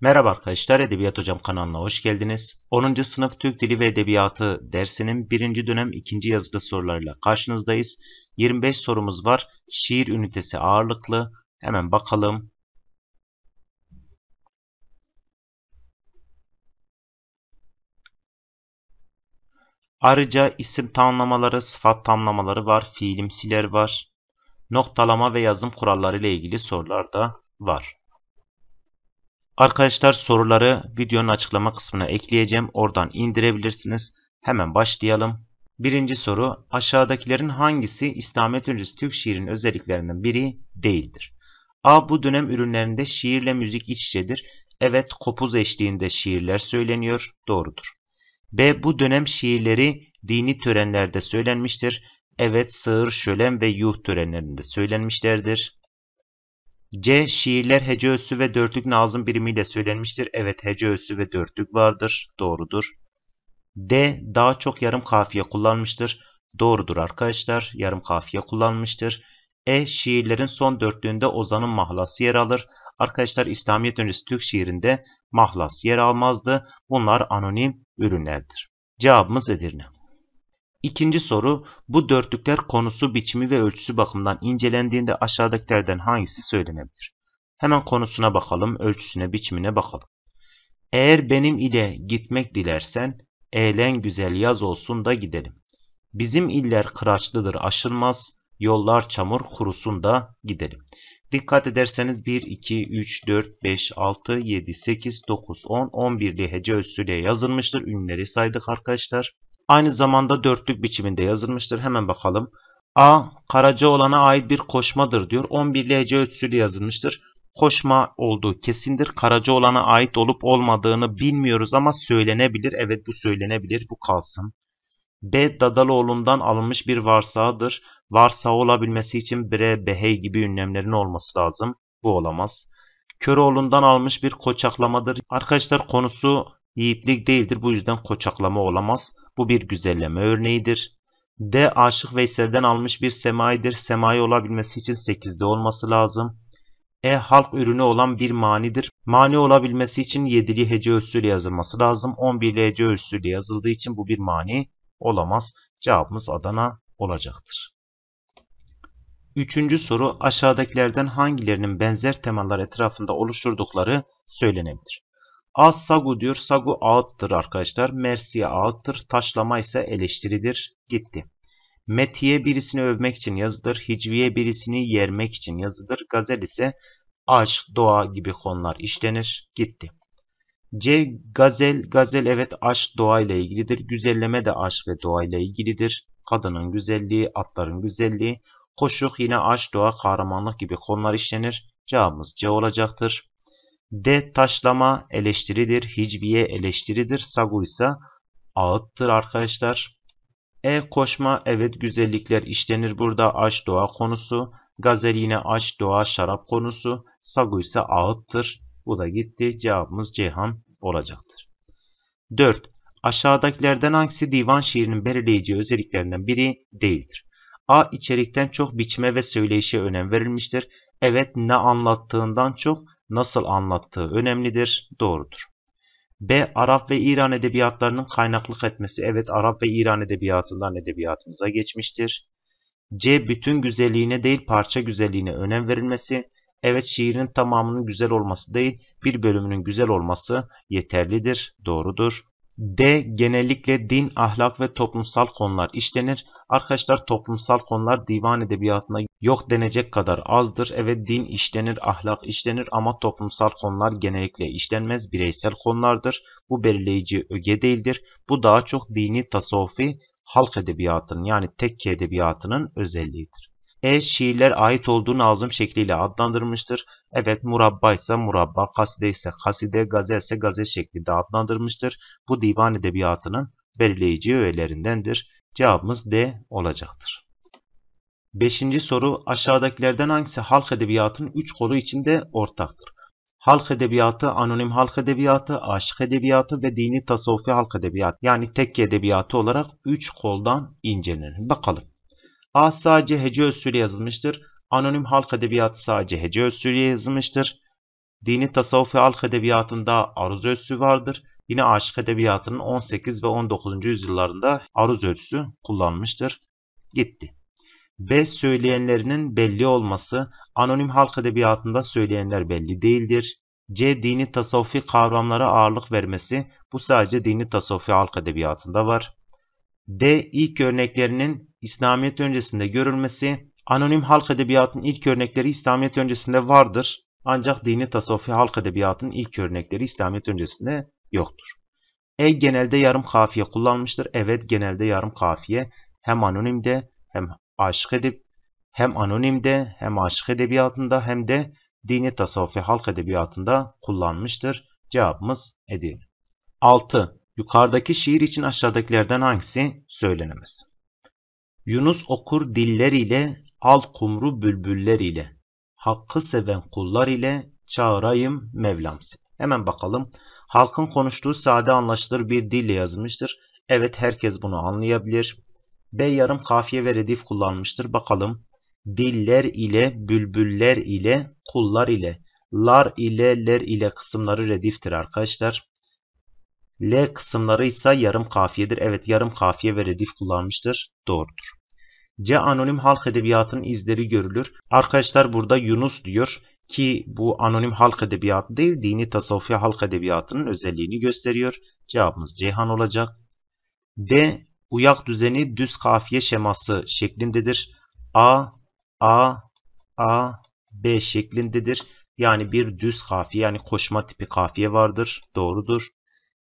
Merhaba arkadaşlar, Edebiyat Hocam kanalına hoş geldiniz. 10. Sınıf Türk Dili ve Edebiyatı dersinin 1. dönem 2. yazılı sorularıyla karşınızdayız. 25 sorumuz var. Şiir ünitesi ağırlıklı. Hemen bakalım. Ayrıca isim tanımlamaları, sıfat tanımlamaları var, fiilimsiler var. Noktalama ve yazım kuralları ile ilgili sorular da var. Arkadaşlar soruları videonun açıklama kısmına ekleyeceğim. Oradan indirebilirsiniz. Hemen başlayalım. Birinci soru aşağıdakilerin hangisi İslamiyet öncesi Türk şiirinin özelliklerinden biri değildir? A. Bu dönem ürünlerinde şiirle müzik iç içedir. Evet kopuz eşliğinde şiirler söyleniyor. Doğrudur. B. Bu dönem şiirleri dini törenlerde söylenmiştir. Evet sığır, şölen ve yuh törenlerinde söylenmişlerdir. C. Şiirler hece össü ve dörtlük nazım birimiyle söylenmiştir. Evet hece össü ve dörtlük vardır. Doğrudur. D. Daha çok yarım kafiye kullanmıştır. Doğrudur arkadaşlar. Yarım kafiye kullanmıştır. E. Şiirlerin son dörtlüğünde Ozan'ın mahlası yer alır. Arkadaşlar İslamiyet öncesi Türk şiirinde mahlas yer almazdı. Bunlar anonim ürünlerdir. Cevabımız Edirne. İkinci soru, bu dörtlükler konusu, biçimi ve ölçüsü bakımından incelendiğinde aşağıdakilerden hangisi söylenebilir? Hemen konusuna bakalım, ölçüsüne, biçimine bakalım. Eğer benim ile gitmek dilersen, eğlen güzel yaz olsun da gidelim. Bizim iller kıraçlıdır aşılmaz, yollar çamur kurusun da gidelim. Dikkat ederseniz 1, 2, 3, 4, 5, 6, 7, 8, 9, 10, 11 hece ölçüsüyle yazılmıştır. Ünleri saydık arkadaşlar. Aynı zamanda dörtlük biçiminde yazılmıştır. Hemen bakalım. A. Karacaoğlan'a ait bir koşmadır diyor. 11 LC ölçüsüyle yazılmıştır. Koşma olduğu kesindir. Karacaoğlan'a ait olup olmadığını bilmiyoruz ama söylenebilir. Evet bu söylenebilir. Bu kalsın. B. Dadaloğlu'ndan alınmış bir varsağıdır. Varsağı olabilmesi için bre, behey gibi ünlemlerin olması lazım. Bu olamaz. Köroğlu'ndan almış bir koçaklamadır. Arkadaşlar konusu yiğitlik değildir. Bu yüzden koçaklama olamaz. Bu bir güzelleme örneğidir. D. Aşık Veysel'den almış bir semaidir. Semai olabilmesi için 8'de olması lazım. E. Halk ürünü olan bir manidir. Mani olabilmesi için 7'li hece üssüyle yazılması lazım. 11'li hece üssüyle yazıldığı için bu bir mani olamaz. Cevabımız Adana olacaktır. Üçüncü soru aşağıdakilerden hangilerinin benzer temalar etrafında oluşturdukları söylenebilir. Az sagu diyor. Sagu ağıttır arkadaşlar. Mersiye ağıttır. Taşlama ise eleştiridir. Gitti. Metiye birisini övmek için yazıdır, Hicviye birisini yermek için yazıdır. Gazel ise aşk, doğa gibi konular işlenir. Gitti. C. Gazel. Gazel evet aşk doğayla ilgilidir. Güzelleme de aşk ve doğayla ilgilidir. Kadının güzelliği, atların güzelliği. Koşuk yine aşk, doğa, kahramanlık gibi konular işlenir. Cevabımız C olacaktır. D taşlama eleştiridir. Hicviye eleştiridir. Sagu ise ağıttır arkadaşlar. E koşma evet güzellikler işlenir burada aş doğa konusu. Gazel yine aş doğa şarap konusu. Sagu ise ağıttır. Bu da gitti. Cevabımız Ceyhan olacaktır. 4. Aşağıdakilerden hangisi divan şiirinin belirleyici özelliklerinden biri değildir? A. içerikten çok biçime ve söyleyişe önem verilmiştir. Evet ne anlattığından çok nasıl anlattığı önemlidir, doğrudur. B. Arap ve İran edebiyatlarının kaynaklık etmesi. Evet Arap ve İran edebiyatından edebiyatımıza geçmiştir. C. Bütün güzelliğine değil parça güzelliğine önem verilmesi. Evet şiirin tamamının güzel olması değil bir bölümünün güzel olması yeterlidir, doğrudur. D. Genellikle din, ahlak ve toplumsal konular işlenir. Arkadaşlar toplumsal konular divan edebiyatına yok denecek kadar azdır. Evet din işlenir, ahlak işlenir ama toplumsal konular genellikle işlenmez, bireysel konulardır. Bu belirleyici öge değildir. Bu daha çok dini tasavvufi halk edebiyatının yani tekke edebiyatının özelliğidir e şiirler ait olduğu nazım şekliyle adlandırmıştır. Evet murabba ise murabba, kaside ise kaside, gazel ise gazel şeklinde adlandırmıştır. Bu divan edebiyatının belirleyici öğelerindendir. Cevabımız D olacaktır. Beşinci soru aşağıdakilerden hangisi halk edebiyatının üç kolu içinde ortaktır? Halk edebiyatı, anonim halk edebiyatı, aşık edebiyatı ve dini tasavvufi halk edebiyatı yani tekke edebiyatı olarak üç koldan incelenir. Bakalım. A sadece hece usulü yazılmıştır. Anonim halk edebiyatı sadece hece usulü yazılmıştır. Dini tasavvuf ve halk edebiyatında aruz ölçüsü vardır. Yine aşık edebiyatının 18 ve 19. yüzyıllarında aruz ölçüsü kullanmıştır. Gitti. B. Söyleyenlerinin belli olması, anonim halk edebiyatında söyleyenler belli değildir. C. Dini tasavvufi kavramlara ağırlık vermesi, bu sadece dini tasavvufi halk edebiyatında var. D. ilk örneklerinin İslamiyet öncesinde görülmesi, anonim halk edebiyatının ilk örnekleri İslamiyet öncesinde vardır. Ancak dini tasavvufi halk edebiyatının ilk örnekleri İslamiyet öncesinde yoktur. E genelde yarım kafiye kullanmıştır. Evet genelde yarım kafiye hem anonimde hem aşık edip hem anonimde hem aşık edebiyatında hem de dini tasavvufi halk edebiyatında kullanmıştır. Cevabımız edin. 6. Yukarıdaki şiir için aşağıdakilerden hangisi söylenemez? Yunus okur diller ile, al kumru bülbüller ile. Hakkı seven kullar ile çağırayım Mevlam seni. Hemen bakalım. Halkın konuştuğu sade anlaşılır bir dille yazmıştır. Evet herkes bunu anlayabilir. B yarım kafiye ve redif kullanmıştır. Bakalım. Diller ile, bülbüller ile, kullar ile, lar ile, ler ile kısımları rediftir arkadaşlar. L kısımları ise yarım kafiyedir. Evet yarım kafiye ve redif kullanmıştır. Doğrudur. C anonim halk edebiyatının izleri görülür. Arkadaşlar burada Yunus diyor ki bu anonim halk edebiyatı değil dini tasavvufi halk edebiyatının özelliğini gösteriyor. Cevabımız Ceyhan olacak. D. Uyak düzeni düz kafiye şeması şeklindedir. A, A, A, B şeklindedir. Yani bir düz kafiye yani koşma tipi kafiye vardır. Doğrudur.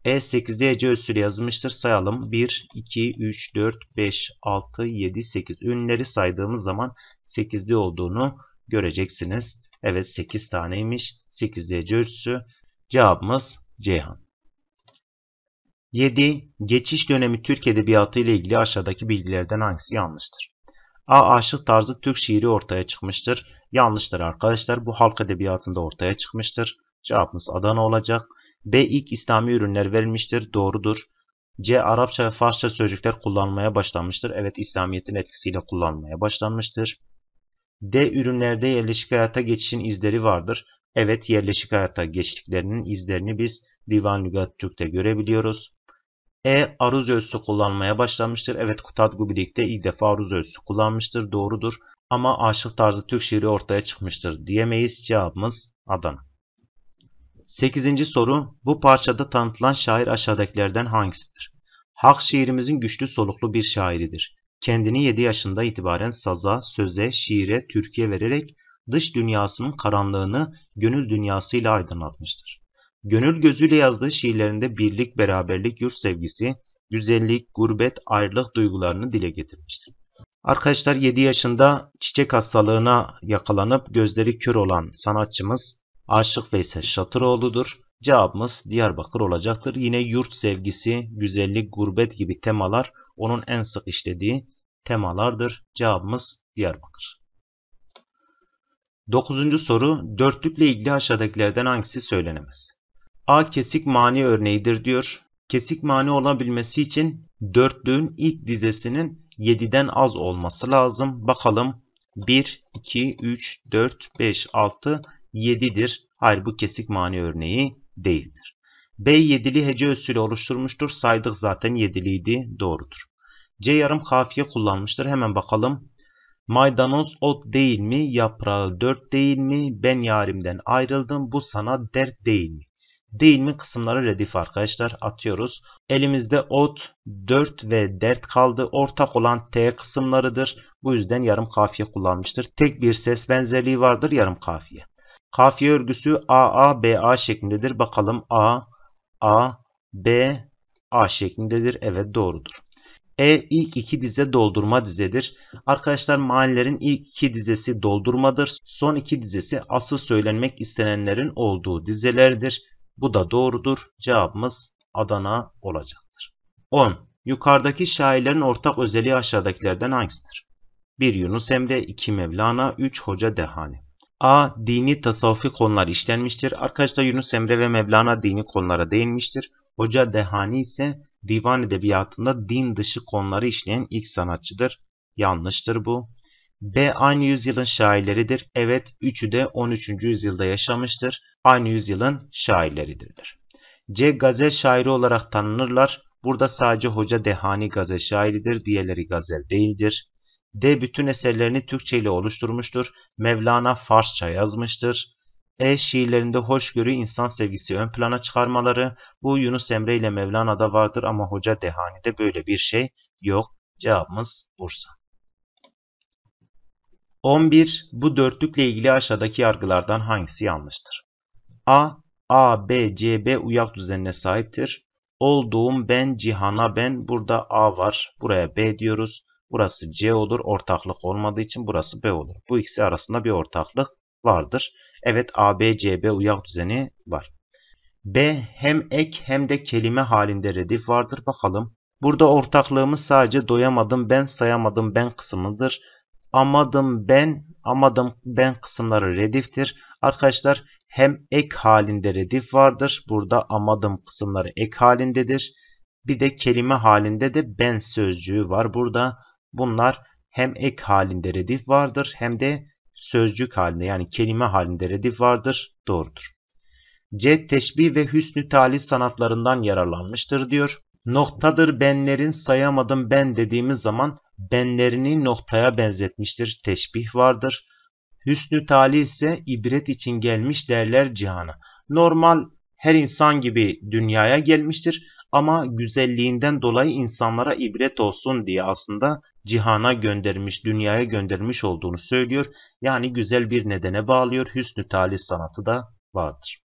E8DC usulü yazılmıştır. Sayalım. 1, 2, 3, 4, 5, 6, 7, 8. Ünleri saydığımız zaman 8'li olduğunu göreceksiniz. Evet 8 taneymiş. 8DC ölçüsü. Cevabımız Ceyhan. 7. Geçiş dönemi Türk Edebiyatı ile ilgili aşağıdaki bilgilerden hangisi yanlıştır? A. Aşık tarzı Türk şiiri ortaya çıkmıştır. Yanlıştır arkadaşlar. Bu halk edebiyatında ortaya çıkmıştır. Cevabımız Adana olacak. B. ilk İslami ürünler verilmiştir. Doğrudur. C. Arapça ve Farsça sözcükler kullanmaya başlanmıştır. Evet İslamiyet'in etkisiyle kullanmaya başlanmıştır. D. Ürünlerde yerleşik hayata geçişin izleri vardır. Evet yerleşik hayata geçtiklerinin izlerini biz Divan Lügat Türk'te görebiliyoruz. E. Aruz ölçüsü kullanmaya başlanmıştır. Evet Kutadgu Gubilik'te ilk defa aruz ölçüsü kullanmıştır. Doğrudur. Ama aşık tarzı Türk şiiri ortaya çıkmıştır diyemeyiz. Cevabımız Adana. 8. soru bu parçada tanıtılan şair aşağıdakilerden hangisidir? Hak şiirimizin güçlü soluklu bir şairidir. Kendini 7 yaşında itibaren saza, söze, şiire, türkiye vererek dış dünyasının karanlığını gönül dünyasıyla aydınlatmıştır. Gönül gözüyle yazdığı şiirlerinde birlik, beraberlik, yurt sevgisi, güzellik, gurbet, ayrılık duygularını dile getirmiştir. Arkadaşlar 7 yaşında çiçek hastalığına yakalanıp gözleri kör olan sanatçımız Aşık Veysel Şatıroğlu'dur. Cevabımız Diyarbakır olacaktır. Yine yurt sevgisi, güzellik, gurbet gibi temalar onun en sık işlediği temalardır. Cevabımız Diyarbakır. Dokuzuncu soru, dörtlükle ilgili aşağıdakilerden hangisi söylenemez? A kesik mani örneğidir diyor. Kesik mani olabilmesi için dörtlüğün ilk dizesinin 7'den az olması lazım. Bakalım 1, 2, 3, 4, 5, 6, 7'dir. Hayır bu kesik mani örneği değildir. B 7'li hece üssüyle oluşturmuştur. Saydık zaten 7'liydi. Doğrudur. C yarım kafiye kullanmıştır. Hemen bakalım. Maydanoz ot değil mi? Yaprağı 4 değil mi? Ben yarimden ayrıldım. Bu sana dert değil mi? Değil mi kısımları redif arkadaşlar atıyoruz. Elimizde ot, dört ve dert kaldı. Ortak olan T kısımlarıdır. Bu yüzden yarım kafiye kullanmıştır. Tek bir ses benzerliği vardır yarım kafiye. Kafiye örgüsü AA, BA şeklindedir. Bakalım A, A, B, A şeklindedir. Evet doğrudur. E ilk iki dize doldurma dizedir. Arkadaşlar mahallelerin ilk iki dizesi doldurmadır. Son iki dizesi asıl söylenmek istenenlerin olduğu dizelerdir. Bu da doğrudur. Cevabımız Adana olacaktır. 10. Yukarıdaki şairlerin ortak özelliği aşağıdakilerden hangisidir? 1. Yunus Emre 2. Mevlana 3. Hoca Dehane A. Dini tasavvufi konular işlenmiştir. Arkadaşlar Yunus Emre ve Mevlana dini konulara değinmiştir. Hoca Dehani ise divan edebiyatında din dışı konuları işleyen ilk sanatçıdır. Yanlıştır bu. B. Aynı yüzyılın şairleridir. Evet, üçü de 13. yüzyılda yaşamıştır. Aynı yüzyılın şairleridirler. C. Gazel şairi olarak tanınırlar. Burada sadece Hoca Dehani gazel şairidir, diğerleri gazel değildir. D. Bütün eserlerini Türkçe ile oluşturmuştur. Mevlana Farsça yazmıştır. E. Şiirlerinde hoşgörü, insan sevgisi ön plana çıkarmaları. Bu Yunus Emre ile Mevlana'da vardır ama Hoca Dehani'de böyle bir şey yok. Cevabımız Bursa. 11. Bu dörtlükle ilgili aşağıdaki yargılardan hangisi yanlıştır? A. A, B, C, B uyak düzenine sahiptir. Olduğum ben, cihana ben. Burada A var. Buraya B diyoruz. Burası C olur. Ortaklık olmadığı için burası B olur. Bu ikisi arasında bir ortaklık vardır. Evet ABCB uyak düzeni var. B hem ek hem de kelime halinde redif vardır. Bakalım. Burada ortaklığımız sadece doyamadım ben sayamadım ben kısmıdır. Amadım ben amadım ben kısımları rediftir. Arkadaşlar hem ek halinde redif vardır. Burada amadım kısımları ek halindedir. Bir de kelime halinde de ben sözcüğü var burada. Bunlar hem ek halinde redif vardır hem de sözcük halinde yani kelime halinde redif vardır. Doğrudur. C. Teşbih ve hüsnü talih sanatlarından yararlanmıştır diyor. Noktadır benlerin sayamadım ben dediğimiz zaman benlerini noktaya benzetmiştir. Teşbih vardır. Hüsnü talih ise ibret için gelmiş derler cihana. Normal her insan gibi dünyaya gelmiştir ama güzelliğinden dolayı insanlara ibret olsun diye aslında cihana göndermiş, dünyaya göndermiş olduğunu söylüyor. Yani güzel bir nedene bağlıyor. Hüsnü talih sanatı da vardır.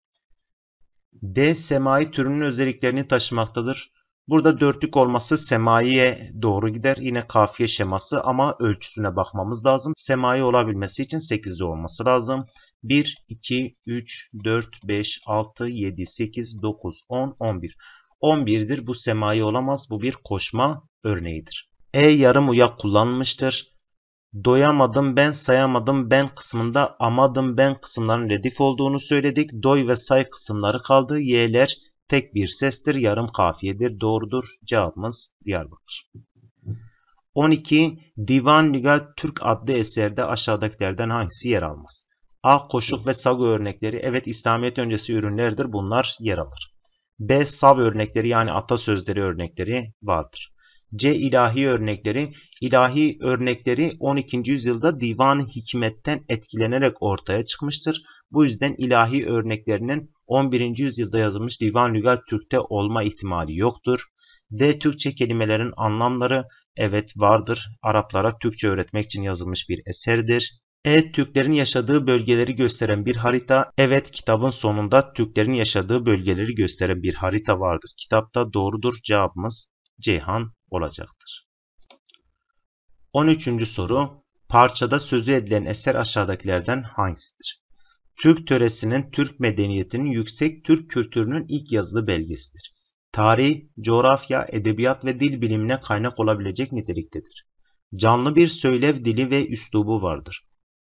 D. Semai türünün özelliklerini taşımaktadır. Burada dörtlük olması semaiye doğru gider. Yine kafiye şeması ama ölçüsüne bakmamız lazım. Semai olabilmesi için 8'li olması lazım. 1, 2, 3, 4, 5, 6, 7, 8, 9, 10, 11. 11'dir. Bu semayi olamaz. Bu bir koşma örneğidir. E yarım uyak kullanmıştır. Doyamadım ben sayamadım ben kısmında amadım ben kısımların redif olduğunu söyledik. Doy ve say kısımları kaldı. Y'ler tek bir sestir. Yarım kafiyedir. Doğrudur. Cevabımız Diyarbakır. 12. Divan Lügat Türk adlı eserde aşağıdakilerden hangisi yer almaz? A. Koşuk ve sago örnekleri. Evet İslamiyet öncesi ürünlerdir. Bunlar yer alır. B. Sav örnekleri yani atasözleri örnekleri vardır. C. İlahi örnekleri ilahi örnekleri 12. yüzyılda divan hikmetten etkilenerek ortaya çıkmıştır. Bu yüzden ilahi örneklerinin 11. yüzyılda yazılmış Divan Lügat Türk'te olma ihtimali yoktur. D. Türkçe kelimelerin anlamları evet vardır. Araplara Türkçe öğretmek için yazılmış bir eserdir. E Türklerin yaşadığı bölgeleri gösteren bir harita. Evet kitabın sonunda Türklerin yaşadığı bölgeleri gösteren bir harita vardır. Kitapta doğrudur cevabımız Ceyhan olacaktır. 13. soru Parçada sözü edilen eser aşağıdakilerden hangisidir? Türk töresinin Türk medeniyetinin yüksek Türk kültürünün ilk yazılı belgesidir. Tarih, coğrafya, edebiyat ve dil bilimine kaynak olabilecek niteliktedir. Canlı bir söylev dili ve üslubu vardır.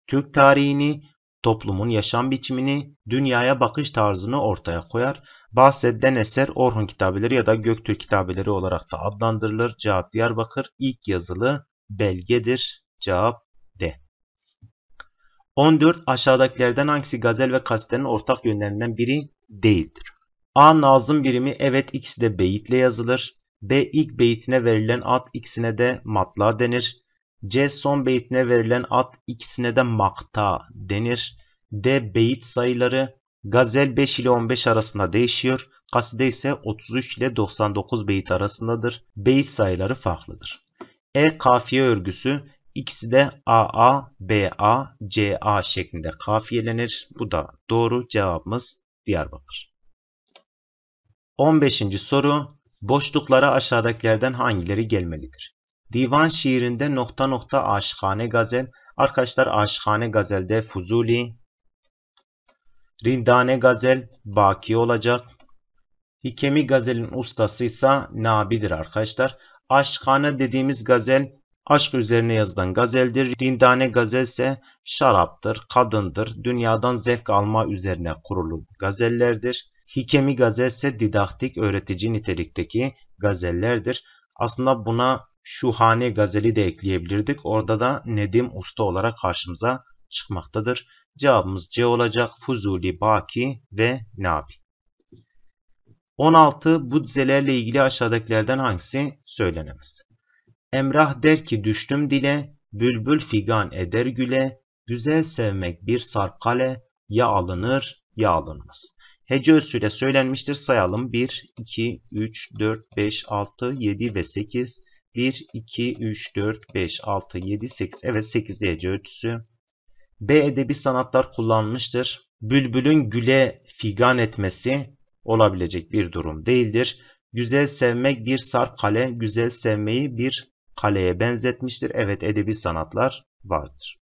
Türk tarihini, toplumun yaşam biçimini, dünyaya bakış tarzını ortaya koyar. Bahsedilen eser Orhun Kitabeleri ya da Göktürk Kitabeleri olarak da adlandırılır. Cevap Diyarbakır ilk yazılı belgedir. Cevap D. 14. Aşağıdakilerden hangisi gazel ve kastenin ortak yönlerinden biri değildir? A. Nazım birimi evet ikisi de beyitle yazılır. B. ilk beyitine verilen ad ikisine de matla denir. C son beytine verilen ad ikisine de makta denir. D beyit sayıları gazel 5 ile 15 arasında değişiyor. Kaside ise 33 ile 99 beyit arasındadır. Beyit sayıları farklıdır. E kafiye örgüsü ikisi de AA, BA, CA şeklinde kafiyelenir. Bu da doğru cevabımız Diyarbakır. 15. soru Boşluklara aşağıdakilerden hangileri gelmelidir? Divan şiirinde nokta nokta aşıkhane gazel. Arkadaşlar aşıkhane gazelde Fuzuli, Rindane gazel Baki olacak. Hikemi gazelin ustası ise Nabi'dir arkadaşlar. Aşkhane dediğimiz gazel aşk üzerine yazılan gazeldir. Rindane gazel ise şaraptır, kadındır, dünyadan zevk alma üzerine kurulu gazellerdir. Hikemi gazel ise didaktik, öğretici nitelikteki gazellerdir. Aslında buna Şuhane Gazeli de ekleyebilirdik. Orada da Nedim Usta olarak karşımıza çıkmaktadır. Cevabımız C olacak. Fuzuli, Baki ve Nabi. 16. Bu Budzelerle ilgili aşağıdakilerden hangisi söylenemez? Emrah der ki düştüm dile, bülbül figan eder güle, güzel sevmek bir sarkale, ya alınır ya alınmaz. Hece ösüyle söylenmiştir sayalım 1, 2, 3, 4, 5, 6, 7 ve 8, 1, 2, 3, 4, 5, 6, 7, 8. Evet 8 hece ötüsü. B edebi sanatlar kullanmıştır. Bülbülün güle figan etmesi olabilecek bir durum değildir. Güzel sevmek bir sarp kale, güzel sevmeyi bir kaleye benzetmiştir. Evet edebi sanatlar vardır.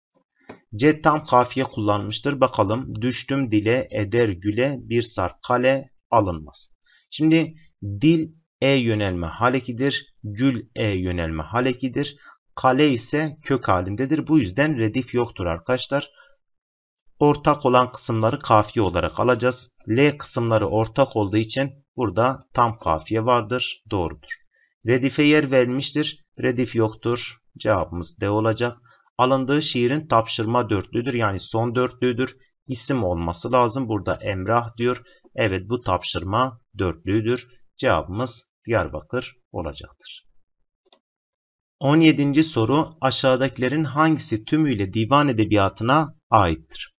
C tam kafiye kullanmıştır. Bakalım düştüm dile eder güle bir sarp kale alınmaz. Şimdi dil e yönelme halekidir. Gül E yönelme halekidir. Kale ise kök halindedir. Bu yüzden redif yoktur arkadaşlar. Ortak olan kısımları kafiye olarak alacağız. L kısımları ortak olduğu için burada tam kafiye vardır. Doğrudur. Redife yer verilmiştir. Redif yoktur. Cevabımız D olacak. Alındığı şiirin tapşırma dörtlüdür. Yani son dörtlüdür. İsim olması lazım. Burada Emrah diyor. Evet bu tapşırma dörtlüdür. Cevabımız Diyarbakır olacaktır. 17. soru aşağıdakilerin hangisi tümüyle divan edebiyatına aittir?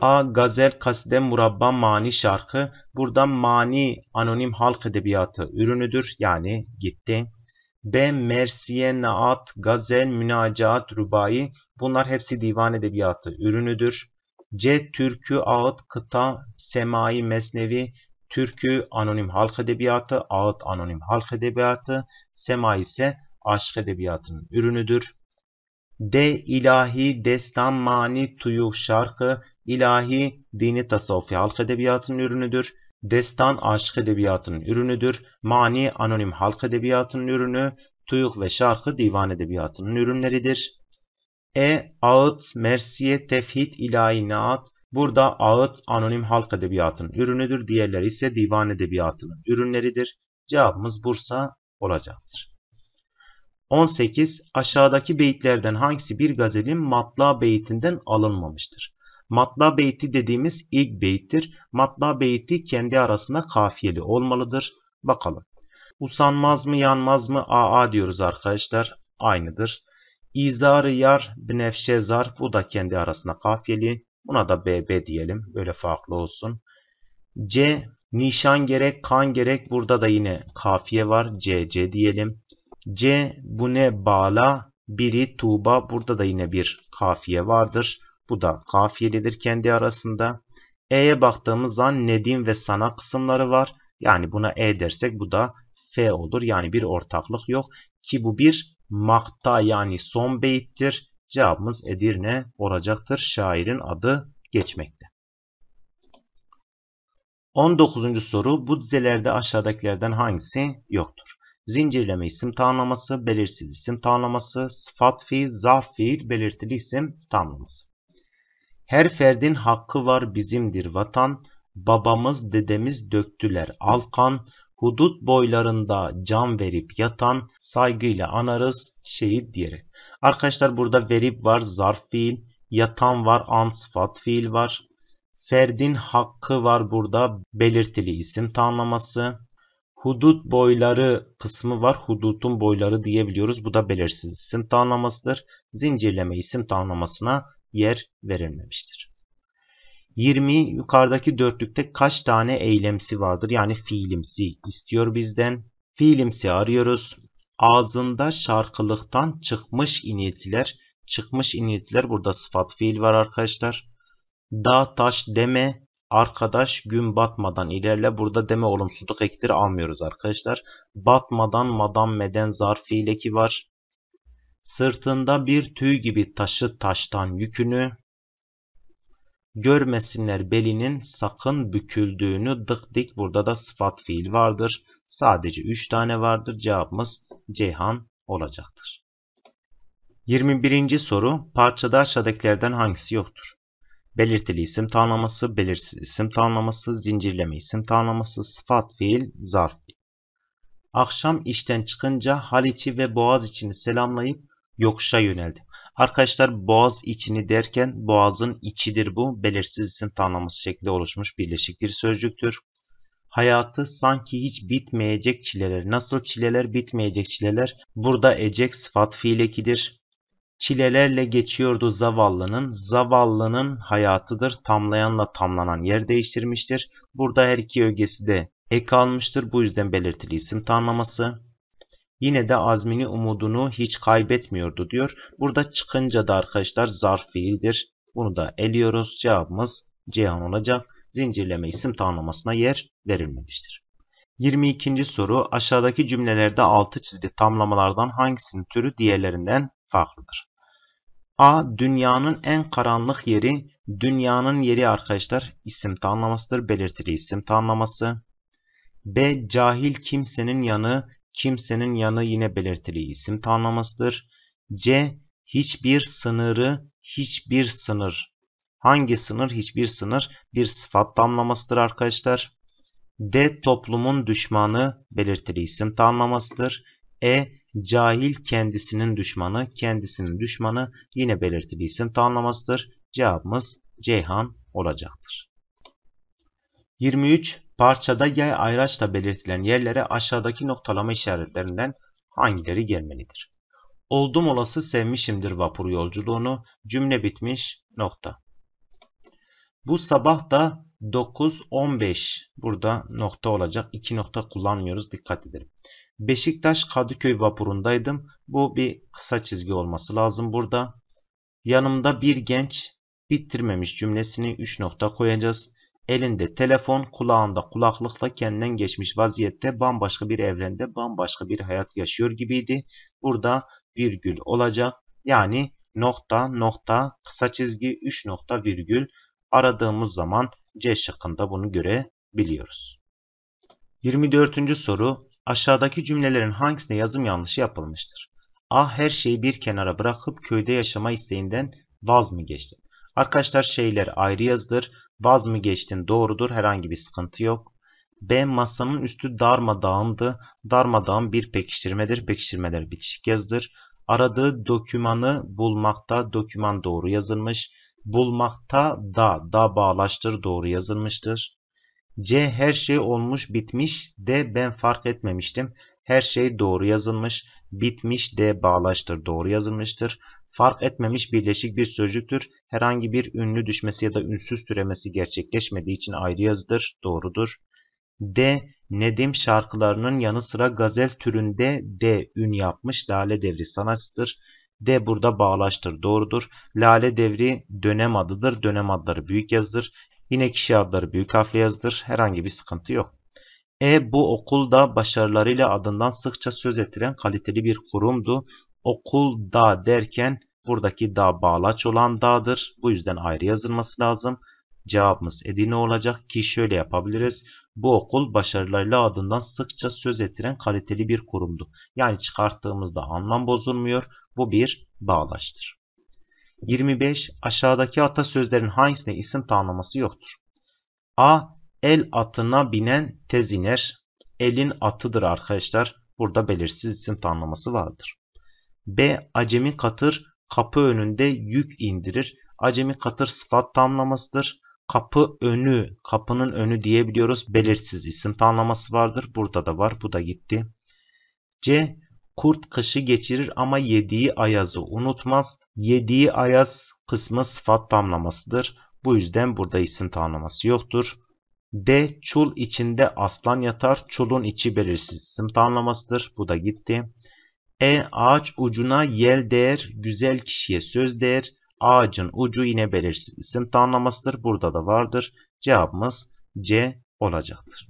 A. Gazel Kaside Murabba Mani şarkı. Buradan Mani anonim halk edebiyatı ürünüdür. Yani gitti. B. Mersiye Naat Gazel Münacaat Rubai. Bunlar hepsi divan edebiyatı ürünüdür. C. Türkü Ağıt Kıta Semai Mesnevi. Türkü anonim halk edebiyatı, ağıt anonim halk edebiyatı, sema ise aşk edebiyatının ürünüdür. D. ilahi destan mani tuyu şarkı, ilahi dini tasavvufi halk edebiyatının ürünüdür. Destan aşk edebiyatının ürünüdür. Mani anonim halk edebiyatının ürünü. Tuyuk ve şarkı divan edebiyatının ürünleridir. E. Ağıt, mersiye, tefhid, ilahi naat, Burada ağıt anonim halk edebiyatının ürünüdür. Diğerleri ise divan edebiyatının ürünleridir. Cevabımız Bursa olacaktır. 18. Aşağıdaki beyitlerden hangisi bir gazelin matla beytinden alınmamıştır? Matla beyti dediğimiz ilk beyittir. Matla beyti kendi arasında kafiyeli olmalıdır. Bakalım. Usanmaz mı yanmaz mı aa diyoruz arkadaşlar. Aynıdır. İzar yar binefşe zar bu da kendi arasında kafiyeli. Buna da BB diyelim. Böyle farklı olsun. C nişan gerek, kan gerek. Burada da yine kafiye var. CC diyelim. C bu ne bağla. Biri Tuğba. Burada da yine bir kafiye vardır. Bu da kafiyelidir kendi arasında. E'ye baktığımız zaman Nedim ve Sana kısımları var. Yani buna E dersek bu da F olur. Yani bir ortaklık yok. Ki bu bir makta yani son beyittir. Cevabımız Edirne olacaktır. Şairin adı geçmekte. 19. soru bu dizelerde aşağıdakilerden hangisi yoktur? Zincirleme isim tanımlaması, belirsiz isim tanımlaması, sıfat fiil, zarf fiil, belirtili isim tanımlaması. Her ferdin hakkı var bizimdir vatan, babamız dedemiz döktüler alkan, hudut boylarında can verip yatan saygıyla anarız şehit diyerek. Arkadaşlar burada verip var zarf fiil, yatan var an sıfat fiil var. Ferdin hakkı var burada belirtili isim tanımlaması. Hudut boyları kısmı var. Hudutun boyları diyebiliyoruz. Bu da belirsiz isim tanımlamasıdır. Zincirleme isim tanımlamasına yer verilmemiştir. 20 yukarıdaki dörtlükte kaç tane eylemsi vardır? Yani fiilimsi istiyor bizden. Fiilimsi arıyoruz. Ağzında şarkılıktan çıkmış iniltiler. Çıkmış iniltiler burada sıfat fiil var arkadaşlar. Dağ taş deme arkadaş gün batmadan ilerle. Burada deme olumsuzluk ekleri almıyoruz arkadaşlar. Batmadan madan meden zarf fiil var. Sırtında bir tüy gibi taşı taştan yükünü Görmesinler belinin sakın büküldüğünü dık dik burada da sıfat fiil vardır. Sadece 3 tane vardır. Cevabımız Ceyhan olacaktır. 21. soru parçada aşağıdakilerden hangisi yoktur? Belirtili isim tanımlaması, belirsiz isim tanımlaması, zincirleme isim tanımlaması, sıfat fiil, zarf fiil. Akşam işten çıkınca Haliç'i ve Boğaz içini selamlayıp yokuşa yöneldi. Arkadaşlar boğaz içini derken boğazın içidir bu. Belirsiz isim tanımlaması şekli oluşmuş birleşik bir sözcüktür. Hayatı sanki hiç bitmeyecek çileler. Nasıl çileler? Bitmeyecek çileler. Burada ecek sıfat fiil ekidir çilelerle geçiyordu zavallının. Zavallının hayatıdır. Tamlayanla tamlanan yer değiştirmiştir. Burada her iki ögesi de ek almıştır. Bu yüzden belirtili isim tanımlaması. Yine de azmini umudunu hiç kaybetmiyordu diyor. Burada çıkınca da arkadaşlar zarf fiildir. Bunu da eliyoruz. Cevabımız Cihan olacak. Zincirleme isim tanımlamasına yer verilmemiştir. 22. soru aşağıdaki cümlelerde altı çizili tamlamalardan hangisinin türü diğerlerinden farklıdır? A. Dünyanın en karanlık yeri. Dünyanın yeri arkadaşlar isim tanımlamasıdır. Belirtili isim tanımlaması. B. Cahil kimsenin yanı kimsenin yanı yine belirtili isim tanımlamasıdır. C. Hiçbir sınırı, hiçbir sınır. Hangi sınır? Hiçbir sınır. Bir sıfat tanımlamasıdır arkadaşlar. D. Toplumun düşmanı belirtili isim tanımlamasıdır. E. Cahil kendisinin düşmanı, kendisinin düşmanı yine belirtili isim tanımlamasıdır. Cevabımız Ceyhan olacaktır. 23. Parçada yay ayraçla belirtilen yerlere aşağıdaki noktalama işaretlerinden hangileri gelmelidir? Oldum olası sevmişimdir vapur yolculuğunu. Cümle bitmiş. Nokta. Bu sabah da 9.15 burada nokta olacak. İki nokta kullanmıyoruz. Dikkat edelim. Beşiktaş Kadıköy vapurundaydım. Bu bir kısa çizgi olması lazım burada. Yanımda bir genç bitirmemiş cümlesini 3 nokta koyacağız. Elinde telefon, kulağında kulaklıkla kendinden geçmiş vaziyette bambaşka bir evrende bambaşka bir hayat yaşıyor gibiydi. Burada virgül olacak. Yani nokta, nokta, kısa çizgi, 3 nokta, virgül aradığımız zaman C şıkkında bunu görebiliyoruz. 24. soru aşağıdaki cümlelerin hangisinde yazım yanlışı yapılmıştır? A her şeyi bir kenara bırakıp köyde yaşama isteğinden vaz mı geçti? Arkadaşlar şeyler ayrı yazılır. Vaz mı geçtin doğrudur herhangi bir sıkıntı yok. B. Masanın üstü darmadağındı. Darmadağın bir pekiştirmedir. Pekiştirmeler bitişik yazıdır. Aradığı dokümanı bulmakta. Doküman doğru yazılmış. Bulmakta da da bağlaştır doğru yazılmıştır. C her şey olmuş bitmiş. D ben fark etmemiştim. Her şey doğru yazılmış. Bitmiş D bağlaştır doğru yazılmıştır. Fark etmemiş birleşik bir sözcüktür. Herhangi bir ünlü düşmesi ya da ünsüz türemesi gerçekleşmediği için ayrı yazıdır. Doğrudur. D. Nedim şarkılarının yanı sıra gazel türünde D ün yapmış Lale Devri sanatçıdır. D burada bağlaştır doğrudur. Lale Devri dönem adıdır. Dönem adları büyük yazıdır. Yine kişi adları büyük harfle yazılır. Herhangi bir sıkıntı yok. E bu okulda başarılarıyla adından sıkça söz ettiren kaliteli bir kurumdu. Okulda derken buradaki da bağlaç olan da'dır. Bu yüzden ayrı yazılması lazım. Cevabımız Edirne olacak ki şöyle yapabiliriz. Bu okul başarılarıyla adından sıkça söz ettiren kaliteli bir kurumdu. Yani çıkarttığımızda anlam bozulmuyor. Bu bir bağlaçtır. 25. Aşağıdaki atasözlerin hangisine isim tanımlaması yoktur? A. El atına binen tez iner. Elin atıdır arkadaşlar. Burada belirsiz isim tanımlaması vardır. B. Acemi katır kapı önünde yük indirir. Acemi katır sıfat tanımlamasıdır. Kapı önü, kapının önü diyebiliyoruz. Belirsiz isim tanımlaması vardır. Burada da var. Bu da gitti. C. Kurt kışı geçirir ama yediği ayazı unutmaz. Yediği ayaz kısmı sıfat tamlamasıdır. Bu yüzden burada isim tanımlaması yoktur. D. Çul içinde aslan yatar. Çulun içi belirsiz isim tanımlamasıdır. Bu da gitti. E. Ağaç ucuna yel değer. Güzel kişiye söz değer. Ağacın ucu yine belirsiz isim tanımlamasıdır. Burada da vardır. Cevabımız C olacaktır.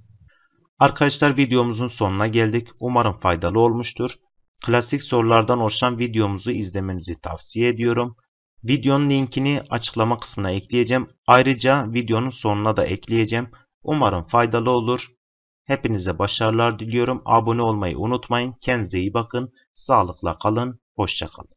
Arkadaşlar videomuzun sonuna geldik. Umarım faydalı olmuştur klasik sorulardan oluşan videomuzu izlemenizi tavsiye ediyorum. Videonun linkini açıklama kısmına ekleyeceğim. Ayrıca videonun sonuna da ekleyeceğim. Umarım faydalı olur. Hepinize başarılar diliyorum. Abone olmayı unutmayın. Kendinize iyi bakın. Sağlıkla kalın. Hoşçakalın.